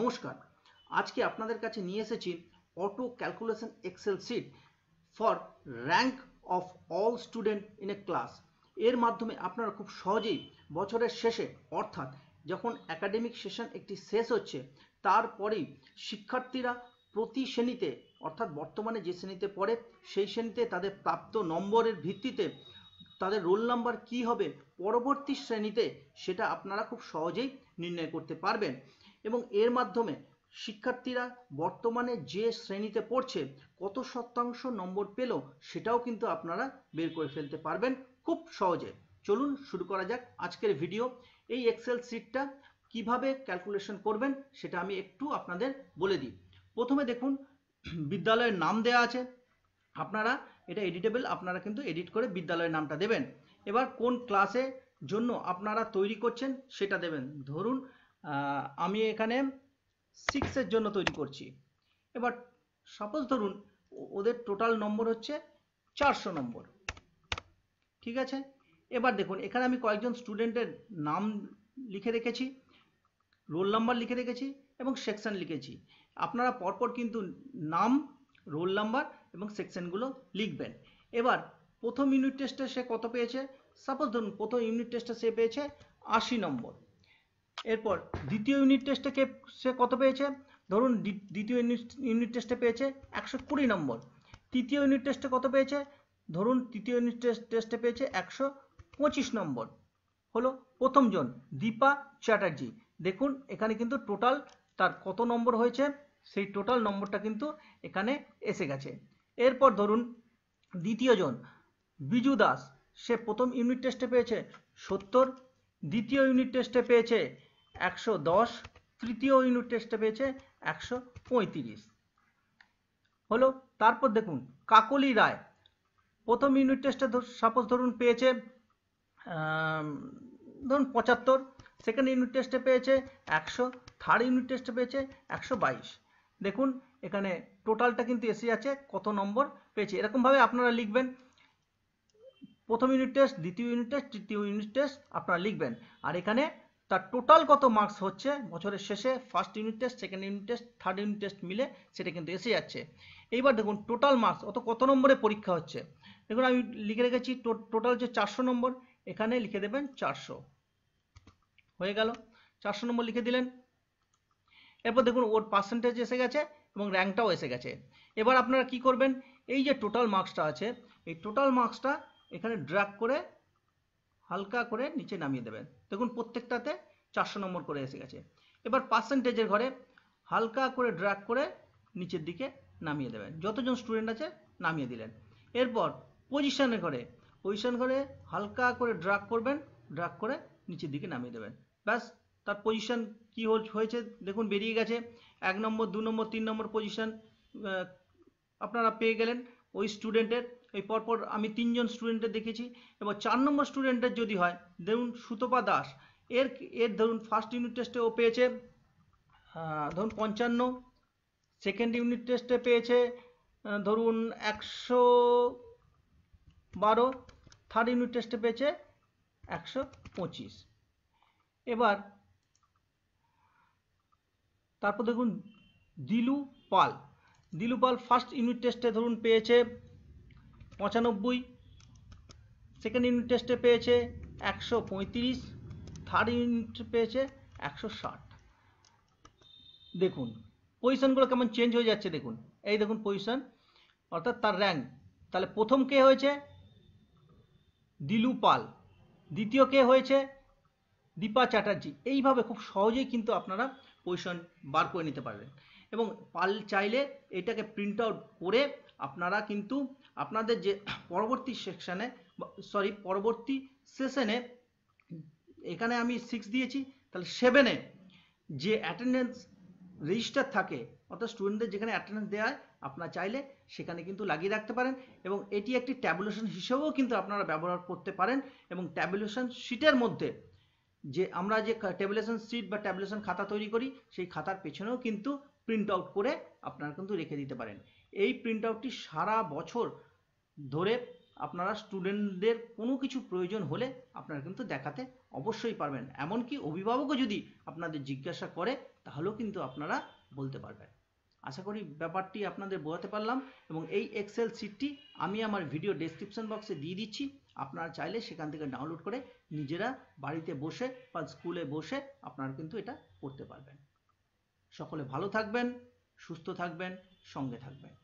নমস্কার আজকে আপনাদের কাছে নিয়ে এসেছি auto calculation excel sheet for rank of all student in a class এর মাধ্যমে আপনারা খুব সহজেই বছরের শেষে অর্থাৎ যখন একাডেমিক সেশন একটি শেষ হচ্ছে তারপরেই শিক্ষার্থীরা প্রতি শ্রেণীতে অর্থাৎ বর্তমানে যে শ্রেণীতে পড়ে সেই শ্রেণীতে তাদের প্রাপ্ত নম্বরের ভিত্তিতে তাদের রোল নাম্বার কি হবে পরবর্তী শ্রেণীতে সেটা আপনারা খুব সহজেই নির্ণয় করতে পারবেন এবং এর মাধ্যমে শিক্ষার্থীরা বর্তমানে যে শ্রেণীতে পড়ছে কত শতাংশ নম্বর পেল সেটাও কিন্তু আপনারা বের করে ফেলতে পারবেন খুব সহজে চলুন শুরু করা যাক আজকের ভিডিও এই এক্সেল সিটটা কিভাবে ক্যালকুলেশন করবেন সেটা আমি একটু আপনাদের বলে দিই প্রথমে দেখুন বিদ্যালয়ের নাম দেয়া আছে আপনারা এটা এডিটেবল আপনারা কিন্তু এডিট করে বিদ্যালয়ের নামটা দেবেন এবার কোন ক্লাসে জন্য আপনারা তৈরি করছেন সেটা দেবেন ধরুন আমি এখানে সিক্সের জন্য তৈরি করছি এবার সাপোজ ধরুন ওদের টোটাল নম্বর হচ্ছে চারশো নম্বর ঠিক আছে এবার দেখুন এখানে আমি কয়েকজন স্টুডেন্টের নাম লিখে রেখেছি রোল নাম্বার লিখে রেখেছি এবং সেকশন লিখেছি আপনারা পরপর কিন্তু নাম রোল নাম্বার এবং সেকশনগুলো লিখবেন এবার প্রথম ইউনিট টেস্টে সে কত পেয়েছে সাপোজ ধরুন প্রথম ইউনিট টেস্টে সে পেয়েছে আশি নম্বর এরপর দ্বিতীয় ইউনিট টেস্টে কে সে কত পেয়েছে ধরুন দ্বিতীয় ইউনিট টেস্টে পেয়েছে একশো কুড়ি নম্বর তৃতীয় ইউনিট টেস্টে কত পেয়েছে ধরুন তৃতীয় ইউনিট টেস্ট টেস্টে পেয়েছে একশো পঁচিশ নম্বর হলো প্রথমজন দীপা চ্যাটার্জি দেখুন এখানে কিন্তু টোটাল তার কত নম্বর হয়েছে সেই টোটাল নম্বরটা কিন্তু এখানে এসে গেছে এরপর ধরুন দ্বিতীয় জন বিজু দাস সে প্রথম ইউনিট টেস্টে পেয়েছে সত্তর দ্বিতীয় ইউনিট টেস্টে পেয়েছে একশো দশ তৃতীয় ইউনিট টেস্টে পেয়েছে একশো পঁয়ত্রিশ হলো তারপর দেখুন কাকলি রায় প্রথম ইউনিট টেস্টে সাপোজ ধরুন পেয়েছে ধরুন পঁচাত্তর সেকেন্ড ইউনিট টেস্টে পেয়েছে একশো থার্ড ইউনিট টেস্টে পেয়েছে একশো বাইশ দেখুন এখানে টোটালটা কিন্তু এসে আছে কত নম্বর পেয়েছে এরকমভাবে আপনারা লিখবেন প্রথম ইউনিট টেস্ট দ্বিতীয় ইউনিট টেস্ট তৃতীয় ইউনিট টেস্ট আপনারা লিখবেন আর এখানে তার টোটাল কত মার্কস হচ্ছে বছরের শেষে first unit test second unit test third unit test মিলে সেটা কিন্তু এসে যাচ্ছে এইবার দেখুন টোটাল মার্কস অত কত নম্বরে পরীক্ষা হচ্ছে দেখুন আমি লিখে রেখেছি টোটাল হচ্ছে চারশো নম্বর এখানে লিখে দেবেন চারশো হয়ে গেল চারশো নম্বর লিখে দিলেন এরপর দেখুন ওর পার্সেন্টেজ এসে গেছে এবং র্যাঙ্কটাও এসে গেছে এবার আপনারা কি করবেন এই যে টোটাল মার্কসটা আছে এই টোটাল মার্কসটা এখানে ড্র্যাক করে হালকা করে নিচে নামিয়ে দেবেন দেখুন প্রত্যেকটাতে চারশো নম্বর করে এসে গেছে এবার পার্সেন্টেজের ঘরে হালকা করে ড্রাগ করে নিচের দিকে নামিয়ে দেবেন যতজন স্টুডেন্ট আছে নামিয়ে দিলেন এরপর পজিশানের ঘরে পজিশান ঘরে হালকা করে ড্রাগ করবেন ড্রাগ করে নিচের দিকে নামিয়ে দেবেন ব্যাস তার পজিশান কি হয়েছে দেখুন বেরিয়ে গেছে এক নম্বর দু নম্বর তিন নম্বর পজিশান আপনারা পেয়ে গেলেন ওই স্টুডেন্টের এই পরপর আমি তিনজন স্টুডেন্টের দেখেছি এবং চার নম্বর স্টুডেন্টের যদি হয় ধরুন সুতপা দাস এর এর ধরুন ফার্স্ট ইউনিট টেস্টে ও পেয়েছে ধরুন পঞ্চান্ন সেকেন্ড ইউনিট টেস্টে পেয়েছে ধরুন একশো বারো থার্ড ইউনিট টেস্টে পেয়েছে একশো পঁচিশ এবার তারপর দেখুন দিলু পাল দিলু পাল ফার্স্ট ইউনিট টেস্টে ধরুন পেয়েছে পঁচানব্বই সেকেন্ড ইউনিট টেস্টে পেয়েছে একশো পঁয়ত্রিশ থার্ড ইউনিট পেয়েছে একশো ষাট দেখুন পজিশনগুলো কেমন চেঞ্জ হয়ে যাচ্ছে দেখুন এই দেখুন পজিশন অর্থাৎ তার র্যাঙ্ক তাহলে প্রথম কে হয়েছে দিলু পাল দ্বিতীয় কে হয়েছে দীপা চ্যাটার্জি এইভাবে খুব সহজেই কিন্তু আপনারা পজিশন বার করে নিতে পারবেন এবং পাল চাইলে এটাকে প্রিন্ট আউট করে আপনারা কিন্তু আপনাদের যে পরবর্তী সেকশানে সরি পরবর্তী সেশনে এখানে আমি সিক্স দিয়েছি তাহলে সেভেনে যে অ্যাটেন্ডেন্স রেজিস্টার থাকে অর্থাৎ স্টুডেন্টদের যেখানে অ্যাটেন্ডেন্স দেওয়া হয় আপনারা চাইলে সেখানে কিন্তু লাগিয়ে রাখতে পারেন এবং এটি একটি ট্যাবুলেশন হিসেবেও কিন্তু আপনারা ব্যবহার করতে পারেন এবং ট্যাবুলেশন শিটের মধ্যে যে আমরা যে ট্যাবুলেশন শিট বা ট্যাবুলেশন খাতা তৈরি করি সেই খাতার পেছনেও কিন্তু প্রিন্ট আউট করে আপনারা কিন্তু রেখে দিতে পারেন এই প্রিন্ট আউটটি সারা বছর ধরে আপনারা স্টুডেন্টদের কোনো কিছু প্রয়োজন হলে আপনারা কিন্তু দেখাতে অবশ্যই পারবেন এমনকি অভিভাবকও যদি আপনাদের জিজ্ঞাসা করে তাহলেও কিন্তু আপনারা বলতে পারবেন আশা করি ব্যাপারটি আপনাদের বোঝাতে পারলাম এবং এই এক্সেল সিটটি আমি আমার ভিডিও ডিসক্রিপশন বক্সে দিয়ে দিচ্ছি আপনারা চাইলে সেখান থেকে ডাউনলোড করে নিজেরা বাড়িতে বসে বা স্কুলে বসে আপনারা কিন্তু এটা করতে পারবেন সকলে ভালো থাকবেন সুস্থ থাকবেন সঙ্গে থাকবেন